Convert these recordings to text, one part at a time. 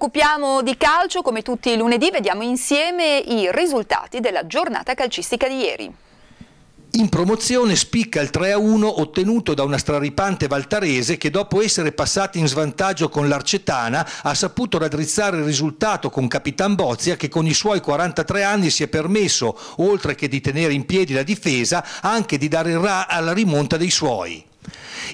occupiamo di calcio come tutti i lunedì, vediamo insieme i risultati della giornata calcistica di ieri. In promozione spicca il 3-1 ottenuto da una straripante Valtarese che dopo essere passati in svantaggio con l'Arcetana ha saputo raddrizzare il risultato con Capitan Bozia che con i suoi 43 anni si è permesso, oltre che di tenere in piedi la difesa, anche di dare il ra alla rimonta dei suoi.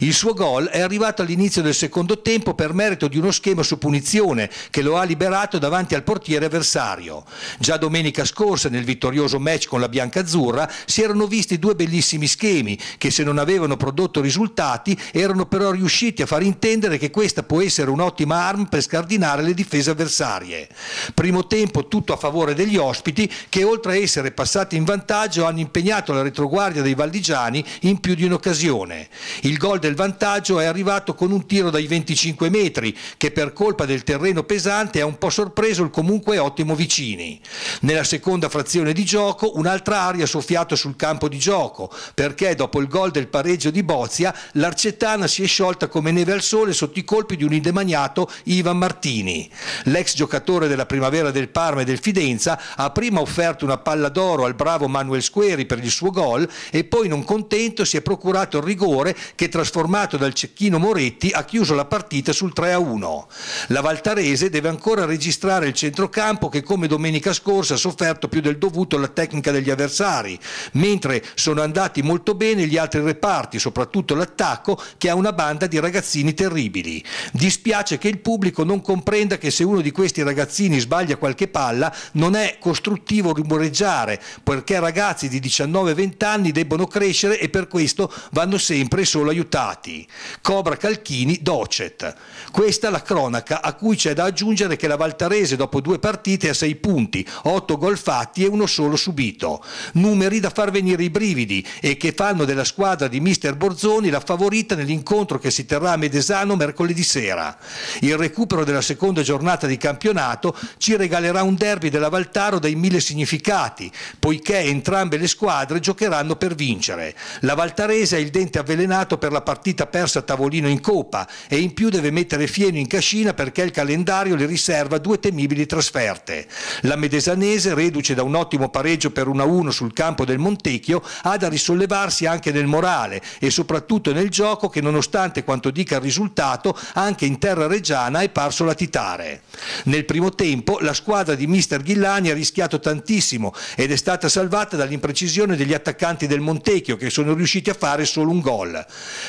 Il suo gol è arrivato all'inizio del secondo tempo per merito di uno schema su punizione che lo ha liberato davanti al portiere avversario. Già domenica scorsa nel vittorioso match con la Biancazzurra si erano visti due bellissimi schemi che se non avevano prodotto risultati erano però riusciti a far intendere che questa può essere un'ottima arm per scardinare le difese avversarie. Primo tempo tutto a favore degli ospiti che oltre a essere passati in vantaggio hanno impegnato la retroguardia dei valdigiani in più di un'occasione. Il gol del vantaggio è arrivato con un tiro dai 25 metri che per colpa del terreno pesante ha un po' sorpreso il comunque ottimo Vicini. Nella seconda frazione di gioco un'altra aria soffiata sul campo di gioco perché dopo il gol del pareggio di Bozia l'Arcettana si è sciolta come neve al sole sotto i colpi di un indemaniato Ivan Martini. L'ex giocatore della primavera del Parma e del Fidenza ha prima offerto una palla d'oro al bravo Manuel Squeri per il suo gol e poi non contento si è procurato il rigore che trasformato dal cecchino Moretti ha chiuso la partita sul 3-1. La Valtarese deve ancora registrare il centrocampo che come domenica scorsa ha sofferto più del dovuto la tecnica degli avversari, mentre sono andati molto bene gli altri reparti, soprattutto l'attacco che ha una banda di ragazzini terribili. Dispiace che il pubblico non comprenda che se uno di questi ragazzini sbaglia qualche palla non è costruttivo rumoreggiare, perché ragazzi di 19-20 anni debbono crescere e per questo vanno sempre e solo aiutati. Cobra Calchini, docet. Questa è la cronaca a cui c'è da aggiungere che la Valtarese dopo due partite ha sei punti, otto gol fatti e uno solo subito. Numeri da far venire i brividi e che fanno della squadra di mister Borzoni la favorita nell'incontro che si terrà a Medesano mercoledì sera. Il recupero della seconda giornata di campionato ci regalerà un derby della Valtaro dai mille significati, poiché entrambe le squadre giocheranno per vincere. La Valtarese ha il dente avvelenato sanzionato per la partita persa a tavolino in Coppa e in più deve mettere fieno in cascina perché il calendario le riserva due temibili trasferte. La Medesanese, reduce da un ottimo pareggio per 1-1 sul campo del Montecchio, ha da risollevarsi anche nel morale e soprattutto nel gioco che nonostante quanto dica il risultato, anche in terra reggiana è parso latitare. Nel primo tempo la squadra di mister Ghillani ha rischiato tantissimo ed è stata salvata dall'imprecisione degli attaccanti del Montecchio che sono riusciti a fare solo un gol.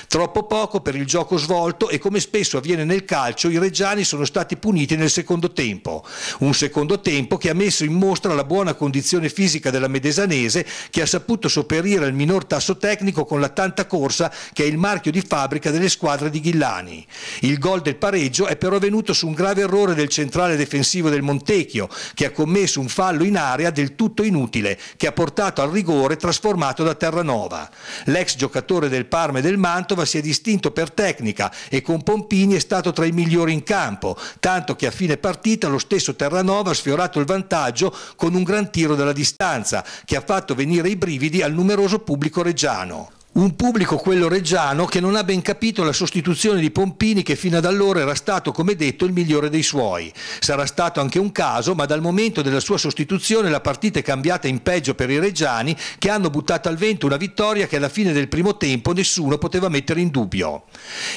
Troppo poco per il gioco svolto e come spesso avviene nel calcio i reggiani sono stati puniti nel secondo tempo. Un secondo tempo che ha messo in mostra la buona condizione fisica della Medesanese che ha saputo sopperire al minor tasso tecnico con la tanta corsa che è il marchio di fabbrica delle squadre di Ghillani. Il gol del pareggio è però venuto su un grave errore del centrale difensivo del Montecchio che ha commesso un fallo in area del tutto inutile che ha portato al rigore trasformato da Terranova. L'ex giocatore del Parma e del del Mantova si è distinto per tecnica e con Pompini è stato tra i migliori in campo, tanto che a fine partita lo stesso Terranova ha sfiorato il vantaggio con un gran tiro dalla distanza che ha fatto venire i brividi al numeroso pubblico reggiano un pubblico, quello reggiano, che non ha ben capito la sostituzione di Pompini che fino ad allora era stato, come detto, il migliore dei suoi. Sarà stato anche un caso, ma dal momento della sua sostituzione la partita è cambiata in peggio per i reggiani che hanno buttato al vento una vittoria che alla fine del primo tempo nessuno poteva mettere in dubbio.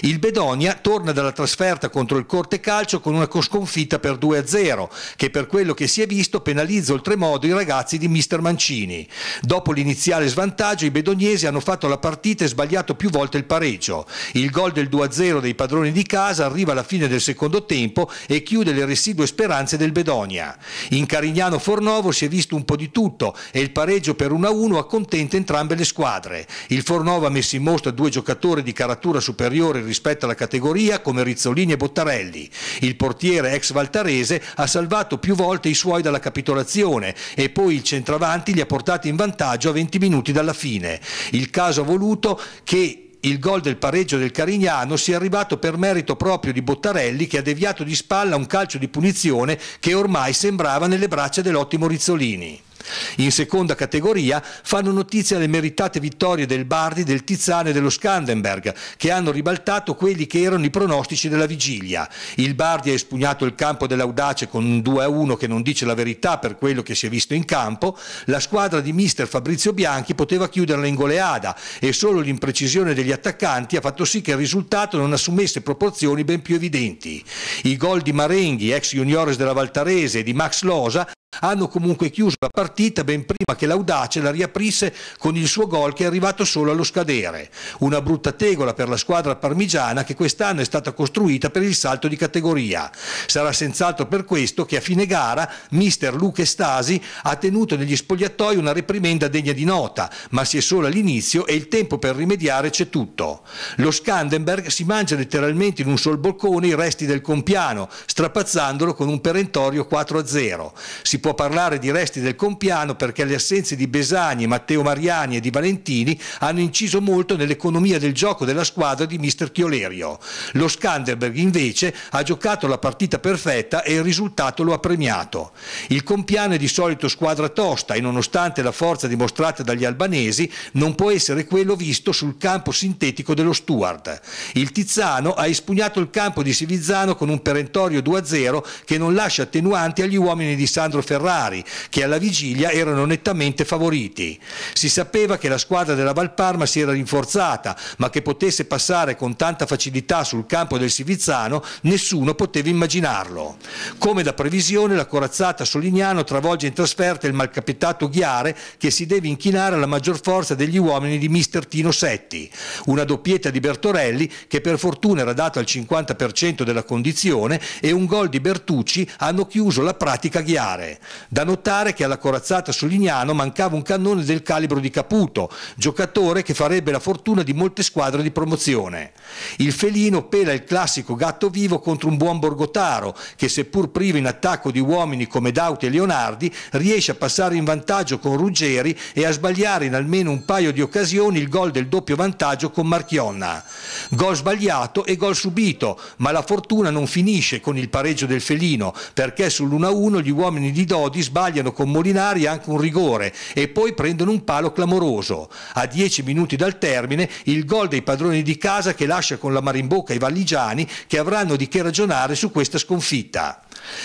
Il Bedonia torna dalla trasferta contro il Corte Calcio con una sconfitta per 2-0, che per quello che si è visto penalizza oltremodo i ragazzi di mister Mancini. Dopo l'iniziale svantaggio i bedognesi hanno fatto la partita partita è sbagliato più volte il pareggio. Il gol del 2-0 dei padroni di casa arriva alla fine del secondo tempo e chiude le residue speranze del Bedonia. In Carignano Fornovo si è visto un po' di tutto e il pareggio per 1-1 accontenta entrambe le squadre. Il Fornovo ha messo in mostra due giocatori di caratura superiore rispetto alla categoria come Rizzolini e Bottarelli. Il portiere ex Valtarese ha salvato più volte i suoi dalla capitolazione e poi il centravanti li ha portati in vantaggio a 20 minuti dalla fine. Il caso ha voluto voluto che il gol del pareggio del Carignano sia arrivato per merito proprio di Bottarelli che ha deviato di spalla un calcio di punizione che ormai sembrava nelle braccia dell'ottimo Rizzolini. In seconda categoria fanno notizia le meritate vittorie del Bardi, del Tizzane e dello Skandenberg, che hanno ribaltato quelli che erano i pronostici della vigilia. Il Bardi ha espugnato il campo dell'Audace con un 2-1 che non dice la verità per quello che si è visto in campo, la squadra di mister Fabrizio Bianchi poteva chiuderla in goleada e solo l'imprecisione degli attaccanti ha fatto sì che il risultato non assumesse proporzioni ben più evidenti. I gol di Marenghi, ex juniores della Valtarese, e di Max Losa hanno comunque chiuso la partita ben prima che l'Audace la riaprisse con il suo gol che è arrivato solo allo scadere. Una brutta tegola per la squadra parmigiana che quest'anno è stata costruita per il salto di categoria. Sarà senz'altro per questo che a fine gara mister Luca Stasi ha tenuto negli spogliatoi una reprimenda degna di nota, ma si è solo all'inizio e il tempo per rimediare c'è tutto. Lo Scandenberg si mangia letteralmente in un sol boccone i resti del compiano, strapazzandolo con un perentorio 4-0. Si si può parlare di resti del compiano perché le assenze di Besani, Matteo Mariani e di Valentini hanno inciso molto nell'economia del gioco della squadra di mister Chiolerio. Lo Skanderberg invece ha giocato la partita perfetta e il risultato lo ha premiato. Il compiano è di solito squadra tosta e nonostante la forza dimostrata dagli albanesi non può essere quello visto sul campo sintetico dello Stuart. Il Tizzano ha espugnato il campo di Sivizzano con un perentorio 2-0 che non lascia attenuanti agli uomini di Sandro Ferrari, che alla vigilia erano nettamente favoriti. Si sapeva che la squadra della Valparma si era rinforzata, ma che potesse passare con tanta facilità sul campo del Sivizzano nessuno poteva immaginarlo. Come da previsione la corazzata Solignano travolge in trasferta il malcapitato Ghiare che si deve inchinare alla maggior forza degli uomini di mister Tino Setti. Una doppietta di Bertorelli che per fortuna era data al 50% della condizione e un gol di Bertucci hanno chiuso la pratica Ghiare. Da notare che alla corazzata Solignano mancava un cannone del calibro di Caputo, giocatore che farebbe la fortuna di molte squadre di promozione. Il felino pela il classico gatto vivo contro un buon Borgotaro, che seppur privo in attacco di uomini come Dauti e Leonardi, riesce a passare in vantaggio con Ruggeri e a sbagliare in almeno un paio di occasioni il gol del doppio vantaggio con Marchionna. Gol sbagliato e gol subito, ma la fortuna non finisce con il pareggio del felino, perché sull'1-1 gli uomini di Dodi sbagliano con Molinari anche un rigore e poi prendono un palo clamoroso. A dieci minuti dal termine il gol dei padroni di casa che lascia con la marimboca i valigiani che avranno di che ragionare su questa sconfitta.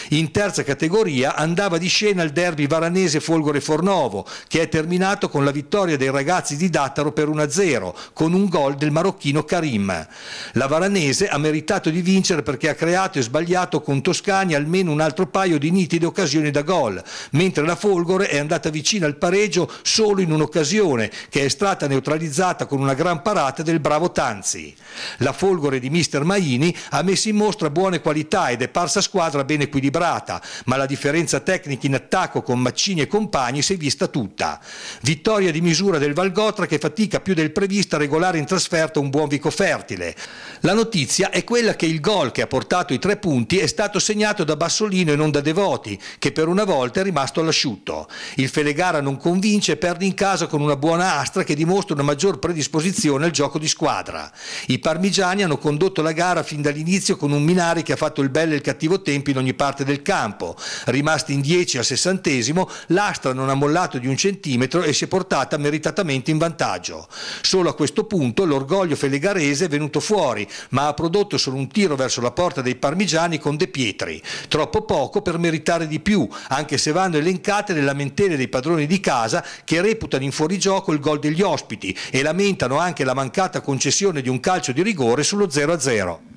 In terza categoria andava di scena il derby varanese Folgore Fornovo, che è terminato con la vittoria dei ragazzi di Dattaro per 1-0, con un gol del marocchino Karim. La varanese ha meritato di vincere perché ha creato e sbagliato con Toscani almeno un altro paio di nitide occasioni da gol, mentre la Folgore è andata vicina al pareggio solo in un'occasione, che è stata neutralizzata con una gran parata del bravo Tanzi. La Folgore di mister Maini ha messo in mostra buone qualità ed è parsa squadra bene equilibrata, ma la differenza tecnica in attacco con Maccini e compagni si è vista tutta. Vittoria di misura del Valgotra che fatica più del previsto a regolare in trasferta un buon Vico Fertile. La notizia è quella che il gol che ha portato i tre punti è stato segnato da Bassolino e non da Devoti, che per una volta è rimasto all'asciutto. Il Felegara non convince e perde in casa con una buona astra che dimostra una maggior predisposizione al gioco di squadra. I parmigiani hanno condotto la gara fin dall'inizio con un Minari che ha fatto il bello e il cattivo tempo in ogni ogni parte del campo. Rimasti in 10 al sessantesimo, l'Astra non ha mollato di un centimetro e si è portata meritatamente in vantaggio. Solo a questo punto l'orgoglio felegarese è venuto fuori, ma ha prodotto solo un tiro verso la porta dei parmigiani con De Pietri. Troppo poco per meritare di più, anche se vanno elencate le lamentele dei padroni di casa che reputano in fuorigioco il gol degli ospiti e lamentano anche la mancata concessione di un calcio di rigore sullo 0-0.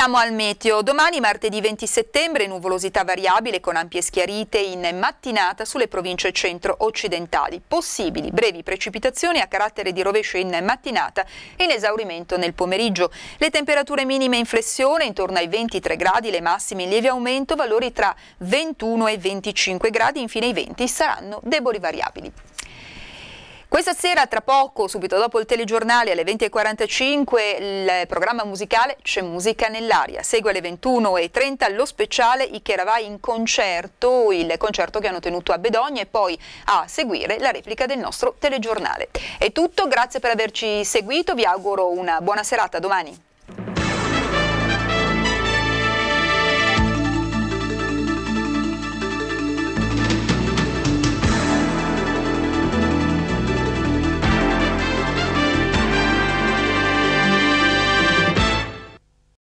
Passiamo al meteo. Domani martedì 20 settembre nuvolosità variabile con ampie schiarite in mattinata sulle province centro-occidentali. Possibili brevi precipitazioni a carattere di rovescio in mattinata e in esaurimento nel pomeriggio. Le temperature minime in flessione intorno ai 23 gradi, le massime in lieve aumento, valori tra 21 e 25 gradi, infine i venti saranno deboli variabili. Questa sera, tra poco, subito dopo il telegiornale alle 20.45, il programma musicale C'è musica nell'aria. Segue alle 21.30 lo speciale I Cheravai in concerto, il concerto che hanno tenuto a Bedogna e poi a seguire la replica del nostro telegiornale. È tutto, grazie per averci seguito, vi auguro una buona serata domani.